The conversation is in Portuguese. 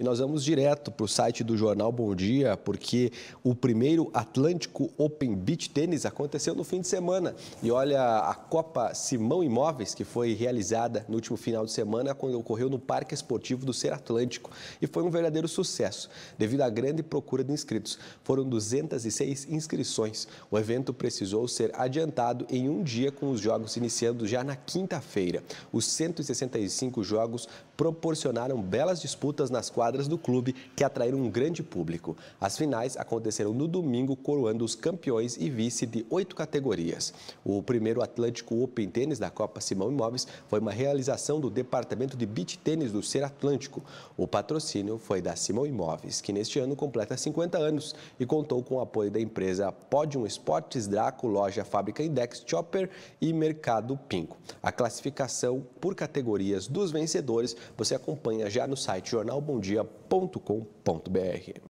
E nós vamos direto para o site do jornal Bom Dia, porque o primeiro Atlântico Open Beach Tênis aconteceu no fim de semana. E olha, a Copa Simão Imóveis, que foi realizada no último final de semana, quando ocorreu no Parque Esportivo do Ser Atlântico e foi um verdadeiro sucesso, devido à grande procura de inscritos. Foram 206 inscrições. O evento precisou ser adiantado em um dia com os jogos iniciando já na quinta-feira. Os 165 jogos proporcionaram belas disputas nas quadras quadras do clube que atraíram um grande público. As finais aconteceram no domingo, coroando os campeões e vice de oito categorias. O primeiro Atlântico Open Tênis da Copa Simão Imóveis foi uma realização do Departamento de Beach Tênis do Ser Atlântico. O patrocínio foi da Simão Imóveis, que neste ano completa 50 anos e contou com o apoio da empresa Podium Esportes Draco, Loja Fábrica Index Chopper e Mercado Pingo. A classificação por categorias dos vencedores você acompanha já no site Jornal Bom Dia apoia.com.br.